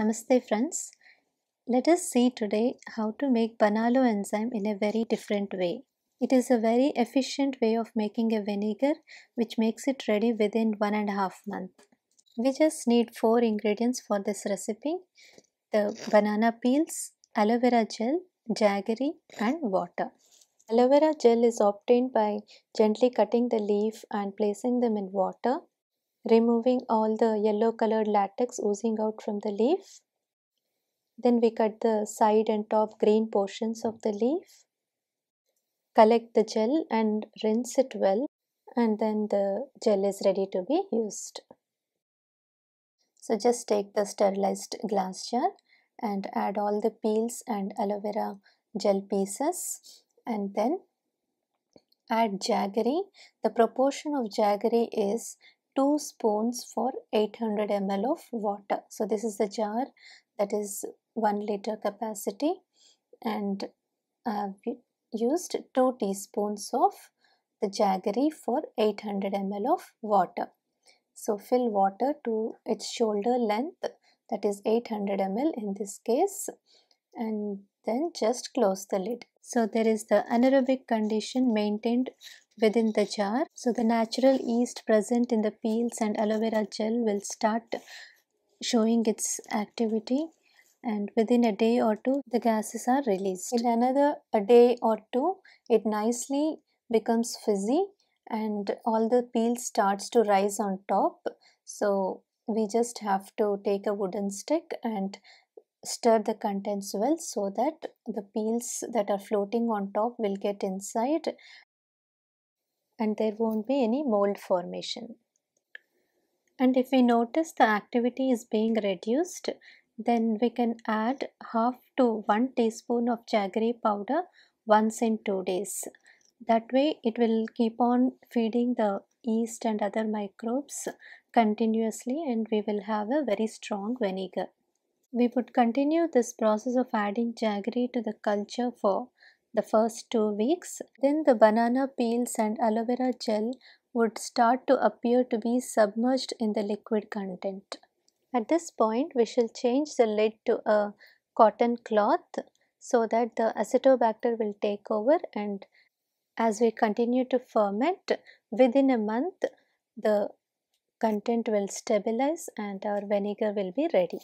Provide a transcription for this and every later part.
Namaste friends. Let us see today how to make Banalo enzyme in a very different way. It is a very efficient way of making a vinegar which makes it ready within one and a half month. We just need four ingredients for this recipe. The banana peels, aloe vera gel, jaggery and water. Aloe vera gel is obtained by gently cutting the leaf and placing them in water removing all the yellow colored latex oozing out from the leaf. Then we cut the side and top green portions of the leaf. Collect the gel and rinse it well and then the gel is ready to be used. So just take the sterilized glass jar and add all the peels and aloe vera gel pieces and then add jaggery. The proportion of jaggery is 2 spoons for 800 ml of water. So this is the jar that is 1 liter capacity and I've used 2 teaspoons of the jaggery for 800 ml of water. So fill water to its shoulder length that is 800 ml in this case and then just close the lid. So there is the anaerobic condition maintained within the jar. So the natural yeast present in the peels and aloe vera gel will start showing its activity and within a day or two the gases are released. In another a day or two it nicely becomes fizzy and all the peel starts to rise on top. So we just have to take a wooden stick and stir the contents well so that the peels that are floating on top will get inside and there won't be any mold formation. And if we notice the activity is being reduced, then we can add half to 1 teaspoon of jaggery powder once in 2 days. That way it will keep on feeding the yeast and other microbes continuously and we will have a very strong vinegar. We would continue this process of adding jaggery to the culture for the first two weeks. Then the banana peels and aloe vera gel would start to appear to be submerged in the liquid content. At this point, we shall change the lid to a cotton cloth so that the acetobacter will take over and as we continue to ferment, within a month the content will stabilize and our vinegar will be ready.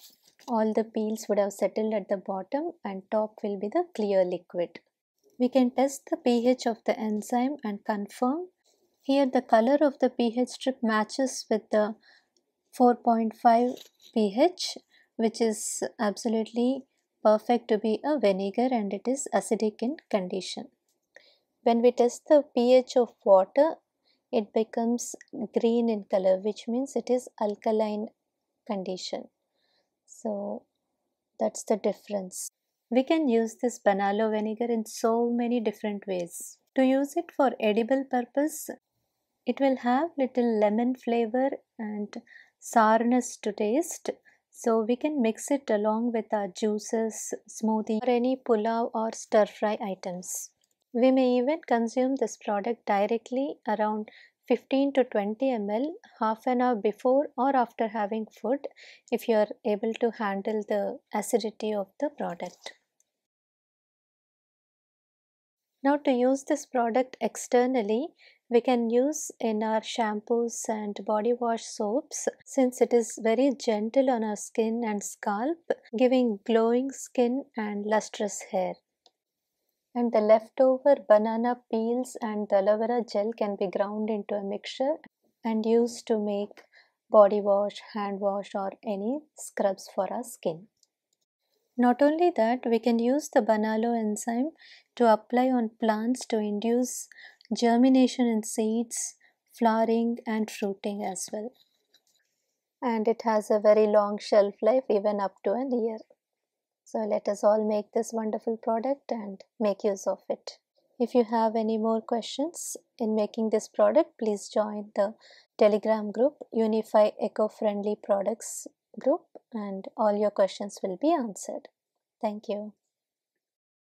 All the peels would have settled at the bottom and top will be the clear liquid. We can test the pH of the enzyme and confirm. Here the color of the pH strip matches with the 4.5 pH which is absolutely perfect to be a vinegar and it is acidic in condition. When we test the pH of water it becomes green in color which means it is alkaline condition. So that's the difference. We can use this banalo vinegar in so many different ways. To use it for edible purpose, it will have little lemon flavor and sourness to taste. So we can mix it along with our juices, smoothie or any pulao or stir fry items. We may even consume this product directly around 15 to 20 ml half an hour before or after having food if you are able to handle the acidity of the product. Now to use this product externally, we can use in our shampoos and body wash soaps since it is very gentle on our skin and scalp, giving glowing skin and lustrous hair. And the leftover banana peels and the aloe vera gel can be ground into a mixture and used to make body wash, hand wash or any scrubs for our skin. Not only that, we can use the banalo enzyme to apply on plants to induce germination in seeds, flowering and fruiting as well. And it has a very long shelf life even up to a year. So let us all make this wonderful product and make use of it. If you have any more questions in making this product, please join the Telegram group Unify Eco-Friendly Products group and all your questions will be answered. Thank you.